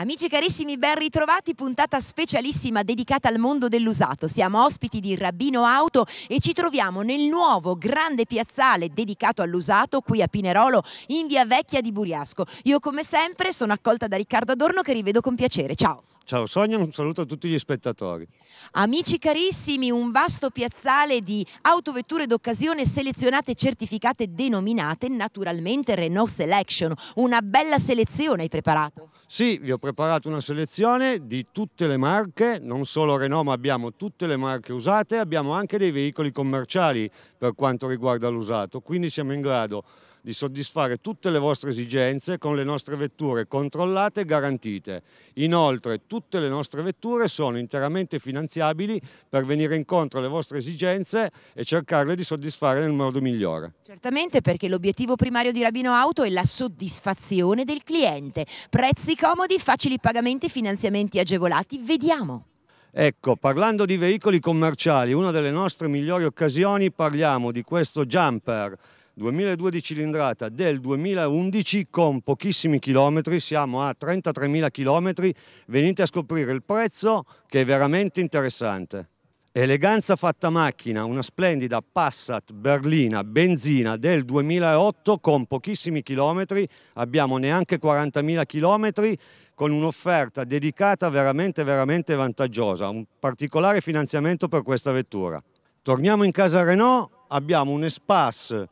Amici carissimi, ben ritrovati, puntata specialissima dedicata al mondo dell'usato. Siamo ospiti di Rabbino Auto e ci troviamo nel nuovo grande piazzale dedicato all'usato qui a Pinerolo in via Vecchia di Buriasco. Io come sempre sono accolta da Riccardo Adorno che rivedo con piacere. Ciao! Ciao Sonia, un saluto a tutti gli spettatori. Amici carissimi, un vasto piazzale di autovetture d'occasione selezionate certificate denominate naturalmente Renault Selection. Una bella selezione hai preparato. Sì, vi ho preparato una selezione di tutte le marche, non solo Renault ma abbiamo tutte le marche usate, abbiamo anche dei veicoli commerciali per quanto riguarda l'usato, quindi siamo in grado di soddisfare tutte le vostre esigenze con le nostre vetture controllate e garantite. Inoltre tutte le nostre vetture sono interamente finanziabili per venire incontro alle vostre esigenze e cercarle di soddisfare nel modo migliore. Certamente perché l'obiettivo primario di Rabino Auto è la soddisfazione del cliente. Prezzi comodi, facili pagamenti, finanziamenti agevolati. Vediamo. Ecco, parlando di veicoli commerciali, una delle nostre migliori occasioni, parliamo di questo jumper 2002 di cilindrata del 2011 con pochissimi chilometri, siamo a 33.000 chilometri, venite a scoprire il prezzo che è veramente interessante. Eleganza fatta macchina, una splendida Passat berlina benzina del 2008 con pochissimi chilometri, abbiamo neanche 40.000 chilometri, con un'offerta dedicata veramente veramente vantaggiosa, un particolare finanziamento per questa vettura. Torniamo in casa Renault, abbiamo un Espace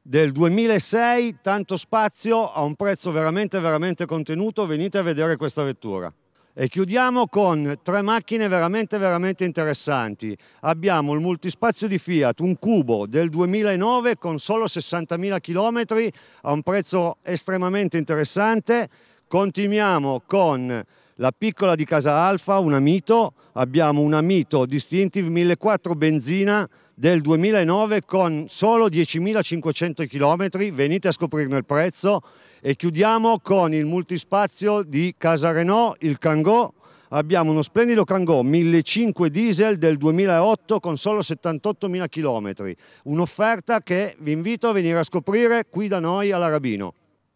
del 2006, tanto spazio, a un prezzo veramente veramente contenuto, venite a vedere questa vettura. E chiudiamo con tre macchine veramente veramente interessanti. Abbiamo il multispazio di Fiat, un cubo del 2009 con solo 60.000 km a un prezzo estremamente interessante Continuiamo con la piccola di Casa Alfa, una Mito, abbiamo una Mito Distinctive 1004 benzina del 2009 con solo 10.500 km, venite a scoprirne il prezzo e chiudiamo con il multispazio di Casa Renault, il Kangoo, abbiamo uno splendido Kangoo 1.500 diesel del 2008 con solo 78.000 km, un'offerta che vi invito a venire a scoprire qui da noi all'Arabino.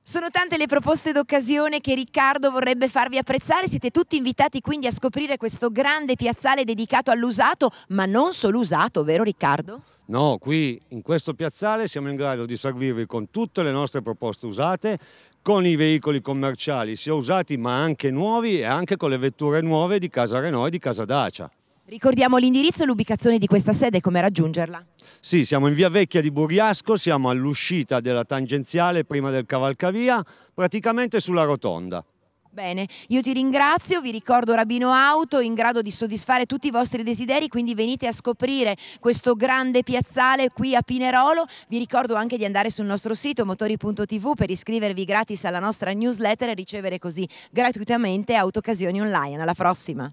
Sono tante le proposte d'occasione che Riccardo vorrebbe farvi apprezzare, siete tutti invitati quindi a scoprire questo grande piazzale dedicato all'usato, ma non solo usato, vero Riccardo? No, qui in questo piazzale siamo in grado di servirvi con tutte le nostre proposte usate, con i veicoli commerciali sia usati ma anche nuovi e anche con le vetture nuove di Casa Renault e di Casa Dacia. Ricordiamo l'indirizzo e l'ubicazione di questa sede e come raggiungerla. Sì, siamo in via vecchia di Burriasco, siamo all'uscita della tangenziale prima del cavalcavia, praticamente sulla rotonda. Bene, io ti ringrazio, vi ricordo Rabino Auto in grado di soddisfare tutti i vostri desideri, quindi venite a scoprire questo grande piazzale qui a Pinerolo. Vi ricordo anche di andare sul nostro sito motori.tv per iscrivervi gratis alla nostra newsletter e ricevere così gratuitamente autoccasioni online. Alla prossima!